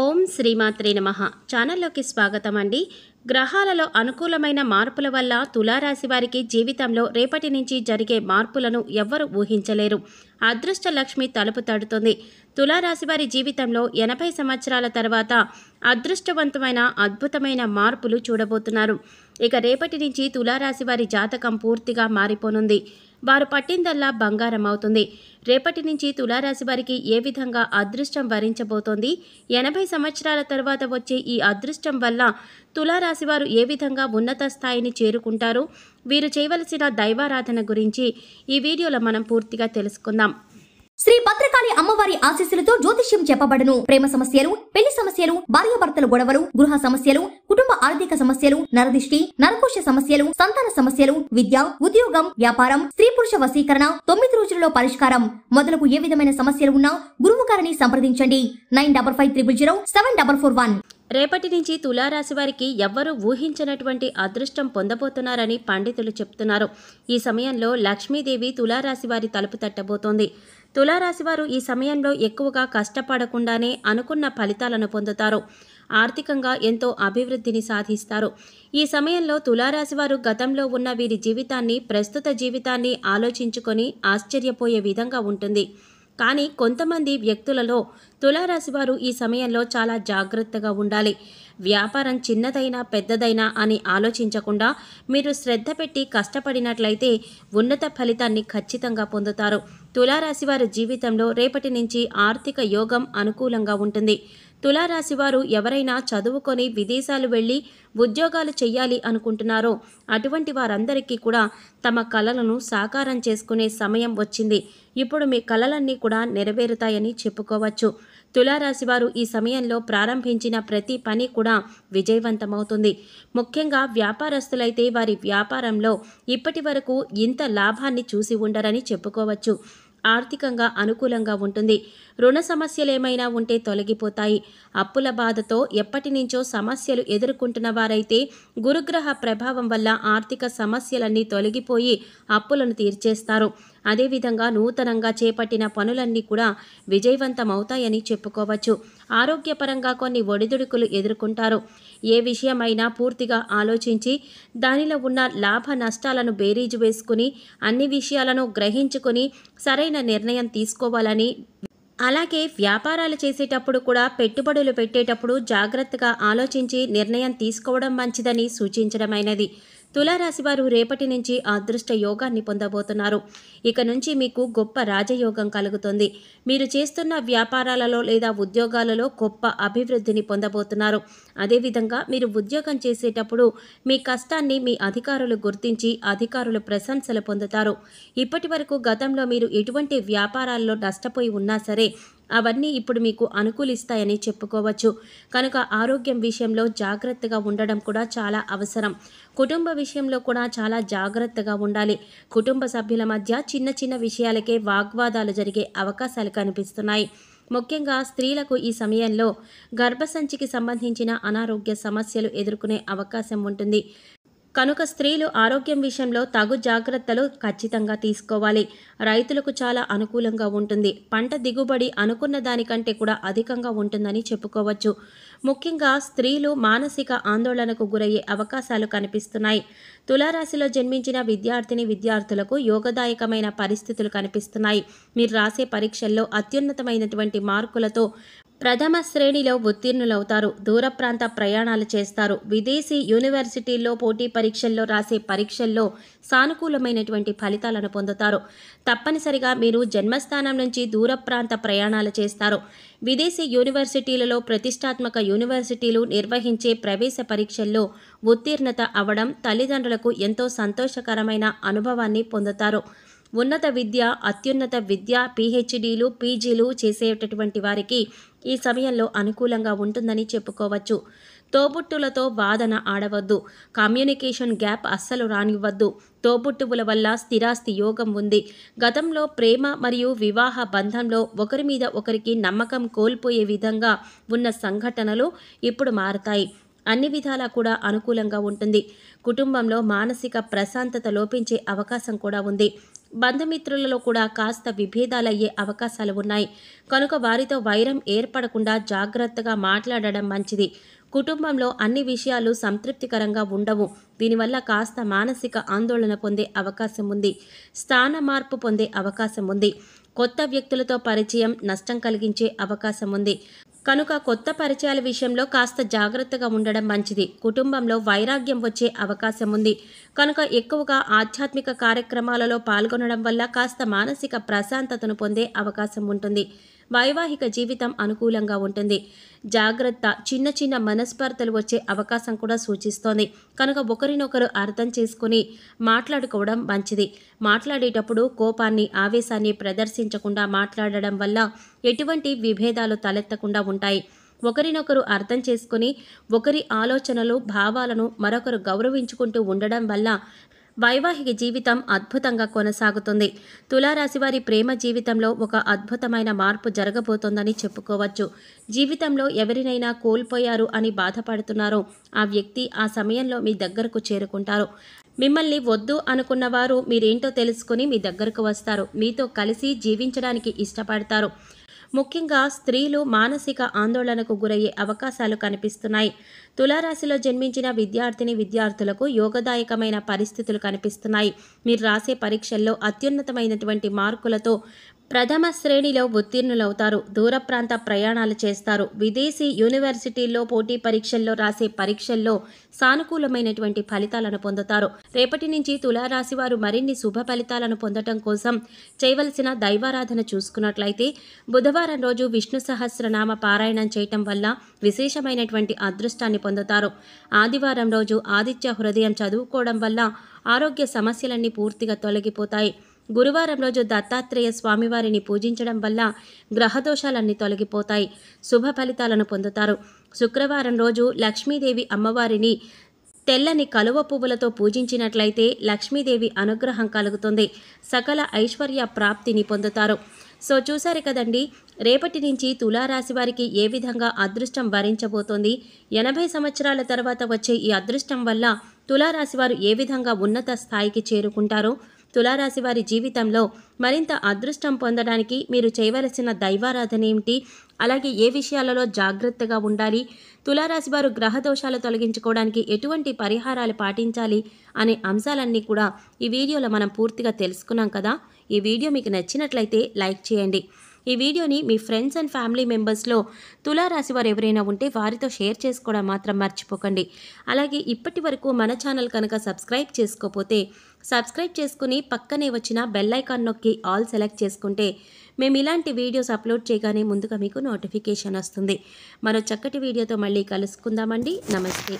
ఓం శ్రీమాత్రే నమ ఛానల్లోకి స్వాగతం అండి గ్రహాలలో అనుకూలమైన మార్పుల వల్ల తులారాశి వారికి జీవితంలో రేపటి నుంచి జరిగే మార్పులను ఎవ్వరూ ఊహించలేరు అదృష్ట లక్ష్మి తలుపు తడుతుంది తులారాశి వారి జీవితంలో ఎనభై సంవత్సరాల తర్వాత అదృష్టవంతమైన అద్భుతమైన మార్పులు చూడబోతున్నారు ఇక రేపటి నుంచి తులారాశి వారి జాతకం పూర్తిగా మారిపోనుంది వారు పట్టిందల్లా బంగారం అవుతుంది రేపటి నుంచి తులారాశి వారికి ఏ విధంగా అదృష్టం వరించబోతోంది ఎనభై సంవత్సరాల తర్వాత వచ్చే ఈ అదృష్టం వల్ల తులారాశి వారు ఏ విధంగా ఉన్నత స్థాయిని చేరుకుంటారు వీరు చేయవలసిన దైవారాధన గురించి ఈ వీడియోలో మనం పూర్తిగా తెలుసుకుందాం శ్రీ భద్రకాళి అమ్మవారి ఆశీస్సులతో జ్యోతిష్యం చెప్పబడను ప్రేమ సమస్యలు పెళ్లి సమస్యలు భర్తల గొడవలు గృహ సమస్యలు కుటుంబ ఆర్థిక సమస్యలు నరదిష్టి నరకోశ సమస్యలు సంతాన సమస్యలు విద్య ఉద్యోగం వ్యాపారం స్త్రీ పురుష వశీకరణ తొమ్మిది రోజుల్లో పరిష్కారం మొదలగు ఏ విధమైన సమస్యలు ఉన్నా గురువు గారిని సంప్రదించండి nine double five triple zero seven double four one రేపటి నుంచి తులారాశి వారికి ఎవ్వరూ ఊహించినటువంటి అదృష్టం పొందబోతున్నారని పండితులు చెప్తున్నారు ఈ సమయంలో లక్ష్మీదేవి తులారాశి వారి తలుపు తట్టబోతోంది తులారాశి వారు ఈ సమయంలో ఎక్కువగా కష్టపడకుండానే అనుకున్న ఫలితాలను పొందుతారు ఆర్థికంగా ఎంతో అభివృద్ధిని సాధిస్తారు ఈ సమయంలో తులారాశి వారు గతంలో ఉన్న వీరి జీవితాన్ని ప్రస్తుత జీవితాన్ని ఆలోచించుకొని ఆశ్చర్యపోయే విధంగా ఉంటుంది కానీ కొంతమంది వ్యక్తులలో తులారాశివారు వారు ఈ సమయంలో చాలా జాగ్రత్తగా ఉండాలి వ్యాపారం చిన్నదైనా పెద్దదైనా అని ఆలోచించకుండా మీరు శ్రద్ధ పెట్టి కష్టపడినట్లయితే ఉన్నత ఫలితాన్ని ఖచ్చితంగా పొందుతారు తులారాశివారి జీవితంలో రేపటి నుంచి ఆర్థిక యోగం అనుకూలంగా ఉంటుంది తులారాశివారు ఎవరైనా చదువుకొని విదేశాలు వెళ్ళి ఉద్యోగాలు చేయాలి అనుకుంటున్నారో అటువంటి వారందరికీ కూడా తమ కళలను సాకారం చేసుకునే సమయం వచ్చింది ఇప్పుడు మీ కళలన్నీ కూడా నెరవేరుతాయని చెప్పుకోవచ్చు తులారాశి వారు ఈ సమయంలో ప్రారంభించిన ప్రతి పని కూడా విజయవంతమవుతుంది ముఖ్యంగా వ్యాపారస్తులైతే వారి వ్యాపారంలో ఇప్పటి వరకు ఇంత లాభాన్ని చూసి ఉండరని చెప్పుకోవచ్చు ఆర్థికంగా అనుకూలంగా ఉంటుంది రుణ సమస్యలేమైనా ఉంటే తొలగిపోతాయి అప్పుల బాధతో ఎప్పటి నుంచో సమస్యలు ఎదుర్కొంటున్న వారైతే గురుగ్రహ ప్రభావం వల్ల ఆర్థిక సమస్యలన్నీ తొలగిపోయి అప్పులను తీర్చేస్తారు అదేవిధంగా నూతనంగా చేపట్టిన పనులన్నీ కూడా విజయవంతమవుతాయని చెప్పుకోవచ్చు ఆరోగ్యపరంగా కొన్ని ఒడిదుడుకులు ఎదుర్కొంటారు ఏ విషయమైనా పూర్తిగా ఆలోచించి దానిలో ఉన్న లాభ నష్టాలను బేరీజు వేసుకుని అన్ని విషయాలను గ్రహించుకుని సరైన నిర్ణయం తీసుకోవాలని అలాగే వ్యాపారాలు చేసేటప్పుడు కూడా పెట్టుబడులు పెట్టేటప్పుడు జాగ్రత్తగా ఆలోచించి నిర్ణయం తీసుకోవడం మంచిదని సూచించడమైనది తులారాశి వారు రేపటి నుంచి అదృష్ట యోగాన్ని పొందబోతున్నారు ఇక నుంచి మీకు గొప్ప రాజయోగం కలుగుతుంది మీరు చేస్తున్న వ్యాపారాలలో లేదా ఉద్యోగాలలో గొప్ప అభివృద్ధిని పొందబోతున్నారు అదేవిధంగా మీరు ఉద్యోగం చేసేటప్పుడు మీ కష్టాన్ని మీ అధికారులు గుర్తించి అధికారులు ప్రశంసలు పొందుతారు ఇప్పటి వరకు గతంలో మీరు ఎటువంటి వ్యాపారాల్లో నష్టపోయి ఉన్నా సరే అవన్నీ ఇప్పుడు మీకు అనుకూలిస్తాయని చెప్పుకోవచ్చు కనుక ఆరోగ్యం విషయంలో జాగ్రత్తగా ఉండడం కూడా చాలా అవసరం కుటుంబ విషయంలో కూడా చాలా జాగ్రత్తగా ఉండాలి కుటుంబ సభ్యుల మధ్య చిన్న చిన్న విషయాలకే వాగ్వాదాలు జరిగే అవకాశాలు కనిపిస్తున్నాయి ముఖ్యంగా స్త్రీలకు ఈ సమయంలో గర్భసంచికి సంబంధించిన అనారోగ్య సమస్యలు ఎదుర్కొనే అవకాశం ఉంటుంది కనుక స్త్రీలు ఆరోగ్యం విషయంలో తగు జాగ్రత్తలు ఖచ్చితంగా తీసుకోవాలి రైతులకు చాలా అనుకూలంగా ఉంటుంది పంట దిగుబడి అనుకున్న దానికంటే కూడా అధికంగా ఉంటుందని చెప్పుకోవచ్చు ముఖ్యంగా స్త్రీలు మానసిక ఆందోళనకు గురయ్యే అవకాశాలు కనిపిస్తున్నాయి తులారాశిలో జన్మించిన విద్యార్థిని విద్యార్థులకు యోగదాయకమైన పరిస్థితులు కనిపిస్తున్నాయి మీరు రాసే పరీక్షల్లో అత్యున్నతమైనటువంటి మార్కులతో ప్రథమ శ్రేణిలో ఉత్తీర్ణులవుతారు దూర ప్రాంత ప్రయాణాలు చేస్తారు విదేశీ యూనివర్సిటీల్లో పోటీ పరీక్షల్లో రాసే పరీక్షల్లో సానుకూలమైనటువంటి ఫలితాలను పొందుతారు తప్పనిసరిగా మీరు జన్మస్థానం నుంచి దూర ప్రాంత ప్రయాణాలు చేస్తారు విదేశీ యూనివర్సిటీలలో ప్రతిష్టాత్మక యూనివర్సిటీలు నిర్వహించే ప్రవేశ పరీక్షల్లో ఉత్తీర్ణత అవ్వడం తల్లిదండ్రులకు ఎంతో సంతోషకరమైన అనుభవాన్ని పొందుతారు ఉన్నత విద్య అత్యున్నత విద్య పీహెచ్డీలు పీజీలు చేసేటటువంటి వారికి ఈ సమయంలో అనుకూలంగా ఉంటుందని చెప్పుకోవచ్చు తోబుట్టులతో వాదన ఆడవద్దు కమ్యూనికేషన్ గ్యాప్ అస్సలు రానివ్వద్దు తోబుట్టువుల వల్ల స్థిరాస్తి యోగం ఉంది గతంలో ప్రేమ మరియు వివాహ బంధంలో ఒకరి మీద ఒకరికి నమ్మకం కోల్పోయే విధంగా ఉన్న సంఘటనలు ఇప్పుడు మారతాయి అన్ని విధాలా కూడా అనుకూలంగా ఉంటుంది కుటుంబంలో మానసిక ప్రశాంతత లోపించే అవకాశం కూడా ఉంది బంధుమిత్రులలో కూడా కాస్త విభేదాలయ్యే అవకాశాలు ఉన్నాయి కనుక వారితో వైరం ఏర్పడకుండా జాగ్రత్తగా మాట్లాడడం మంచిది కుటుంబంలో అన్ని విషయాలు సంతృప్తికరంగా ఉండవు దీనివల్ల కాస్త మానసిక ఆందోళన పొందే అవకాశం ఉంది స్థాన మార్పు పొందే అవకాశం ఉంది కొత్త వ్యక్తులతో పరిచయం నష్టం కలిగించే అవకాశం ఉంది కనుక కొత్త పరిచయాల విషయంలో కాస్త జాగ్రత్తగా ఉండడం మంచిది కుటుంబంలో వైరాగ్యం వచ్చే అవకాశం ఉంది కనుక ఎక్కువగా ఆధ్యాత్మిక కార్యక్రమాలలో పాల్గొనడం వల్ల కాస్త మానసిక ప్రశాంతతను పొందే అవకాశం ఉంటుంది వైవాహిక జీవితం అనుకూలంగా ఉంటుంది జాగ్రత్త చిన్న చిన్న మనస్పర్ధలు వచ్చే అవకాశం కూడా సూచిస్తోంది కనుక ఒకరినొకరు అర్థం చేసుకుని మాట్లాడుకోవడం మంచిది మాట్లాడేటప్పుడు కోపాన్ని ఆవేశాన్ని ప్రదర్శించకుండా మాట్లాడడం వల్ల ఎటువంటి విభేదాలు తలెత్తకుండా ఉంటాయి ఒకరినొకరు అర్థం చేసుకుని ఒకరి ఆలోచనలు భావాలను మరొకరు గౌరవించుకుంటూ ఉండడం వల్ల వైవాహిక జీవితం అద్భుతంగా కొనసాగుతుంది తులారాశి వారి ప్రేమ జీవితంలో ఒక అద్భుతమైన మార్పు జరగబోతోందని చెప్పుకోవచ్చు జీవితంలో ఎవరినైనా కోల్పోయారు అని బాధపడుతున్నారో ఆ వ్యక్తి ఆ సమయంలో మీ దగ్గరకు చేరుకుంటారు మిమ్మల్ని వద్దు అనుకున్నవారు మీరేంటో తెలుసుకుని మీ దగ్గరకు వస్తారు మీతో కలిసి జీవించడానికి ఇష్టపడతారు ముఖ్యంగా స్త్రీలు మానసిక ఆందోళనకు గురయ్యే అవకాశాలు కనిపిస్తున్నాయి తులారాశిలో జన్మించిన విద్యార్థిని విద్యార్థులకు యోగదాయకమైన పరిస్థితులు కనిపిస్తున్నాయి మీరు రాసే పరీక్షల్లో అత్యున్నతమైనటువంటి మార్కులతో ప్రథమ శ్రేణిలో ఉత్తీర్ణులవుతారు దూర ప్రాంత ప్రయాణాలు చేస్తారు విదేశీ యూనివర్సిటీల్లో పోటీ పరీక్షల్లో రాసే పరీక్షల్లో సానుకూలమైనటువంటి ఫలితాలను పొందుతారు రేపటి నుంచి తులారాశి వారు మరిన్ని శుభ ఫలితాలను పొందటం కోసం చేయవలసిన దైవారాధన చూసుకున్నట్లయితే బుధవారం గురువారం రోజు విష్ణు సహస్రనామ పారాయణం చేయటం వల్ల విశేషమైనటువంటి అదృష్టాన్ని పొందుతారు ఆదివారం రోజు ఆదిత్య హృదయం చదువుకోవడం వల్ల ఆరోగ్య సమస్యలన్నీ పూర్తిగా తొలగిపోతాయి గురువారం రోజు దత్తాత్రేయ స్వామివారిని పూజించడం వల్ల గ్రహదోషాలన్నీ తొలగిపోతాయి శుభ ఫలితాలను పొందుతారు శుక్రవారం రోజు లక్ష్మీదేవి అమ్మవారిని తెల్లని కలువ పువ్వులతో పూజించినట్లయితే లక్ష్మీదేవి అనుగ్రహం కలుగుతుంది సకల ఐశ్వర్య ప్రాప్తిని పొందుతారు సో చూసారు కదండి రేపటి నుంచి తులారాశి వారికి ఏ విధంగా అదృష్టం వరించబోతోంది ఎనభై సంవత్సరాల తర్వాత వచ్చే ఈ అదృష్టం వల్ల తులారాశి వారు ఏ విధంగా ఉన్నత స్థాయికి చేరుకుంటారో తులారాశి వారి జీవితంలో మరింత అదృష్టం పొందడానికి మీరు చేయవలసిన దైవారాధన ఏమిటి అలాగే ఏ విషయాలలో జాగ్రత్తగా ఉండాలి తులారాశి వారు గ్రహ దోషాలు తొలగించుకోవడానికి ఎటువంటి పరిహారాలు పాటించాలి అనే అంశాలన్నీ కూడా ఈ వీడియోలో మనం పూర్తిగా తెలుసుకున్నాం కదా ఈ వీడియో మీకు నచ్చినట్లయితే లైక్ చేయండి ఈ వీడియోని మీ ఫ్రెండ్స్ అండ్ ఫ్యామిలీ మెంబర్స్లో తులారాశి వారు ఎవరైనా ఉంటే వారితో షేర్ చేసుకోవడం మాత్రం మర్చిపోకండి అలాగే ఇప్పటి వరకు మన ఛానల్ కనుక సబ్స్క్రైబ్ చేసుకోకపోతే సబ్స్క్రైబ్ చేసుకుని పక్కనే వచ్చిన బెల్లైకాన్ నొక్కి ఆల్ సెలెక్ట్ చేసుకుంటే మేము ఇలాంటి వీడియోస్ అప్లోడ్ చేయగానే ముందుగా మీకు నోటిఫికేషన్ వస్తుంది మరో చక్కటి వీడియోతో మళ్ళీ కలుసుకుందామండి నమస్తే